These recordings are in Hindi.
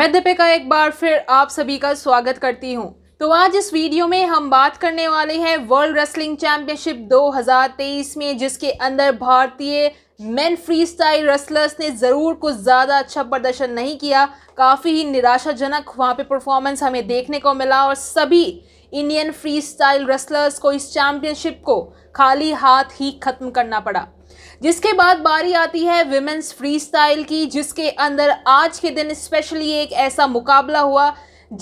मैं दीपिका एक बार फिर आप सभी का स्वागत करती हूं तो आज इस वीडियो में हम बात करने वाले हैं वर्ल्ड रेसलिंग चैंपियनशिप 2023 में जिसके अंदर भारतीय मेन फ्री स्टाइल रेसलर्स ने ज़रूर कुछ ज़्यादा अच्छा प्रदर्शन नहीं किया काफ़ी ही निराशाजनक वहाँ पे परफॉर्मेंस हमें देखने को मिला और सभी इंडियन फ्री स्टाइल रेसलर्स को इस चैम्पियनशिप को खाली हाथ ही खत्म करना पड़ा जिसके बाद बारी आती है विमेंस फ्री स्टाइल की जिसके अंदर आज के दिन स्पेशली एक ऐसा मुकाबला हुआ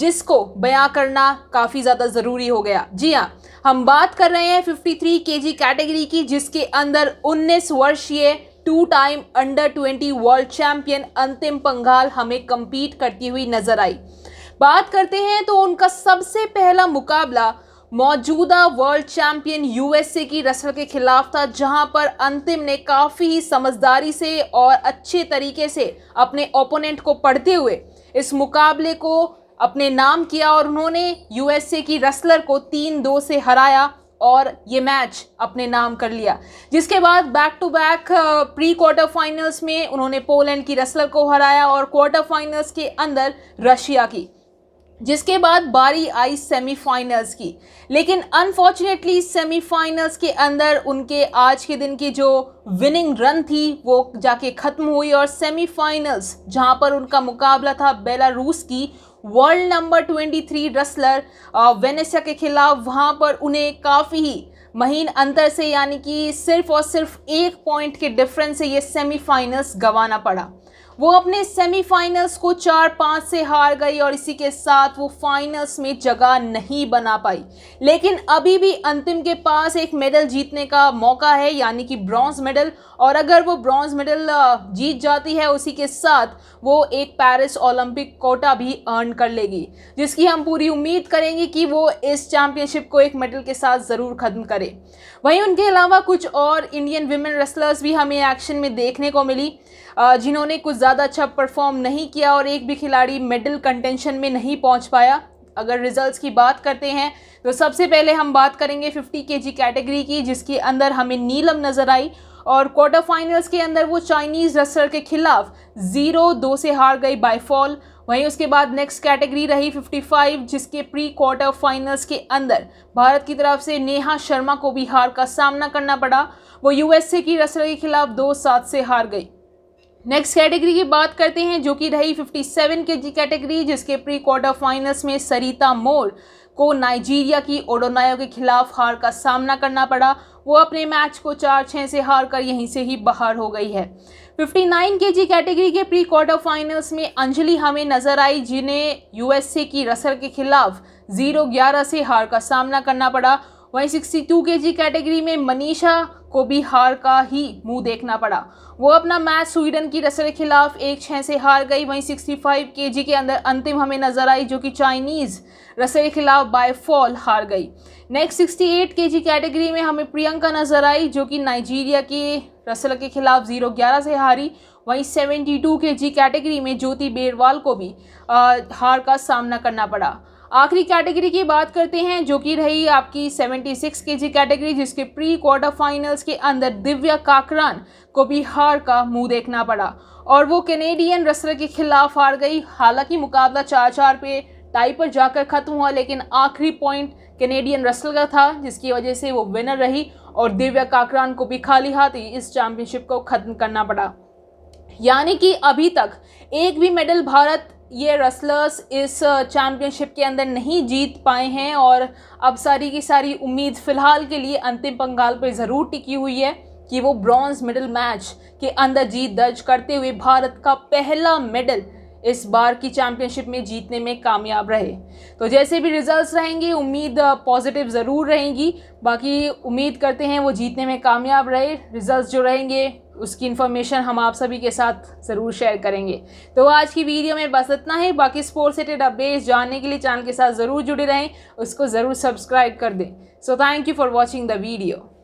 जिसको बयां करना काफ़ी ज़्यादा ज़रूरी हो गया जी हाँ हम बात कर रहे हैं 53 जी कैटेगरी की जिसके अंदर 19 वर्षीय two time under 20 world champion Antim Panghal हमें कम्पीट करती हुई नजर आई बात करते हैं तो उनका सबसे पहला मुकाबला मौजूदा वर्ल्ड चैंपियन यूएसए की रसल के खिलाफ था जहां पर अंतिम ने काफ़ी ही समझदारी से और अच्छे तरीके से अपने ओपोनेंट को पढ़ते हुए इस मुकाबले को अपने नाम किया और उन्होंने यूएसए की रसलर को तीन दो से हराया और ये मैच अपने नाम कर लिया जिसके बाद back to back pre quarter finals में उन्होंने पोलैंड की रसलर को हराया और क्वार्टर फाइनल्स के अंदर रशिया की जिसके बाद बारी आई सेमीफाइनल्स की लेकिन अनफॉर्चुनेटली सेमीफाइनल्स के अंदर उनके आज के दिन की जो विनिंग रन थी वो जाके ख़त्म हुई और सेमीफाइनल्स जहां पर उनका मुकाबला था बेलारूस की वर्ल्ड नंबर 23 रसलर वेनेसिया के खिलाफ वहां पर उन्हें काफ़ी ही महीन अंतर से यानी कि सिर्फ और सिर्फ एक पॉइंट के डिफरेंस से ये सेमीफाइनल्स गंवाना पड़ा वो अपने सेमीफाइनल्स को चार पाँच से हार गई और इसी के साथ वो फाइनल्स में जगह नहीं बना पाई लेकिन अभी भी अंतिम के पास एक मेडल जीतने का मौका है यानी कि ब्रॉन्ज मेडल और अगर वो ब्रॉन्ज मेडल जीत जाती है उसी के साथ वो एक पेरिस ओलंपिक कोटा भी अर्न कर लेगी जिसकी हम पूरी उम्मीद करेंगे कि वो इस चैम्पियनशिप को एक मेडल के साथ ज़रूर ख़त्म करे वहीं उनके अलावा कुछ और इंडियन विमेन रेसलर्स भी हमें एक्शन में देखने को मिली जिन्होंने कुछ ज़्यादा अच्छा परफॉर्म नहीं किया और एक भी खिलाड़ी मेडल कंटेंशन में नहीं पहुंच पाया अगर रिजल्ट्स की बात करते हैं तो सबसे पहले हम बात करेंगे 50 के कैटेगरी की जिसके अंदर हमें नीलम नज़र आई और क्वार्टर फाइनल्स के अंदर वो चाइनीज़ रसर के खिलाफ ज़ीरो दो से हार गई बाईफॉल वहीं उसके बाद नेक्स्ट कैटेगरी रही 55 जिसके प्री क्वार्टर फाइनल्स के अंदर भारत की तरफ से नेहा शर्मा को भी हार का सामना करना पड़ा वो यूएसए की रसर के खिलाफ दो सात से हार गई नेक्स्ट कैटेगरी की बात करते हैं जो कि रही 57 के जी कैटेगरी जिसके प्री क्वार्टर फाइनल्स में सरिता मोर को नाइजीरिया की ओडोनायो के खिलाफ हार का सामना करना पड़ा वो अपने मैच को चार छः से हार कर यहीं से ही बाहर हो गई है 59 के जी कैटेगरी के प्री क्वार्टर फाइनल्स में अंजलि हमें नजर आई जिन्हें यूएसए की रसर के खिलाफ जीरो ग्यारह से हार का सामना करना पड़ा वहीं टू के जी कैटेगरी में मनीषा को भी हार का ही मुंह देखना पड़ा वो अपना मैच स्वीडन की रसर के खिलाफ एक छः से हार गई वहीं 65 फाइव के अंदर अंतिम हमें नजर आई जो कि चाइनीज़ रसर के खिलाफ बाय फॉल हार गई नेक्स्ट 68 जी कैटेगरी में हमें प्रियंका नजर आई जो कि नाइजीरिया के रसल के खिलाफ जीरो ग्यारह से हारी वहीं 72 जी कैटेगरी में ज्योति बेरवाल को भी आ, हार का सामना करना पड़ा आखिरी कैटेगरी की बात करते हैं जो कि रही आपकी 76 जी कैटेगरी जिसके प्री क्वार्टर फाइनल्स के अंदर दिव्या काकरान को भी हार का मुंह देखना पड़ा और वो कैनेडियन रसलर के खिलाफ हार गई हालांकि मुकाबला चार चार पे टाई पर जाकर ख़त्म हुआ लेकिन आखिरी पॉइंट कैनेडियन रसल का था जिसकी वजह से वो विनर रही और दिव्या काकरान को भी खाली हाथ ही इस चैम्पियनशिप को ख़त्म करना पड़ा यानी कि अभी तक एक भी मेडल भारत ये रसलर्स इस चैम्पियनशिप uh, के अंदर नहीं जीत पाए हैं और अब सारी की सारी उम्मीद फ़िलहाल के लिए अंतिम पंगाल पर ज़रूर टिकी हुई है कि वो ब्रॉन्ज मेडल मैच के अंदर जीत दर्ज करते हुए भारत का पहला मेडल इस बार की चैम्पियनशिप में जीतने में कामयाब रहे तो जैसे भी रिजल्ट्स रहेंगे उम्मीद पॉजिटिव uh, ज़रूर रहेंगी बाकी उम्मीद करते हैं वो जीतने में कामयाब रहे रिजल्ट्स जो रहेंगे उसकी इन्फॉर्मेशन हम आप सभी के साथ ज़रूर शेयर करेंगे तो आज की वीडियो में बस इतना ही बाकी स्पोर्ट्स रिलेटेड अपडेट्स जानने के लिए चैनल के साथ ज़रूर जुड़े रहें उसको ज़रूर सब्सक्राइब कर दें so thank you for watching the video